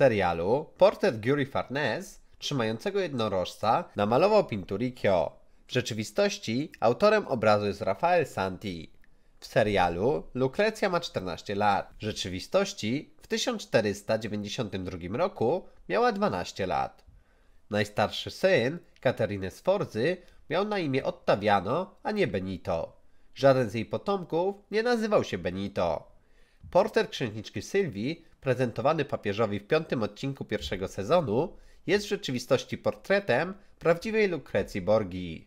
serialu portret Gury Farnese, trzymającego jednorożca, namalował Pinturicchio. W rzeczywistości autorem obrazu jest Rafael Santi. W serialu Lucrecja ma 14 lat. W rzeczywistości w 1492 roku miała 12 lat. Najstarszy syn, Kateriny Sforzy, miał na imię Ottaviano, a nie Benito. Żaden z jej potomków nie nazywał się Benito. Porter księżniczki Sylwii, prezentowany papieżowi w piątym odcinku pierwszego sezonu, jest w rzeczywistości portretem prawdziwej Lukrecji Borgii.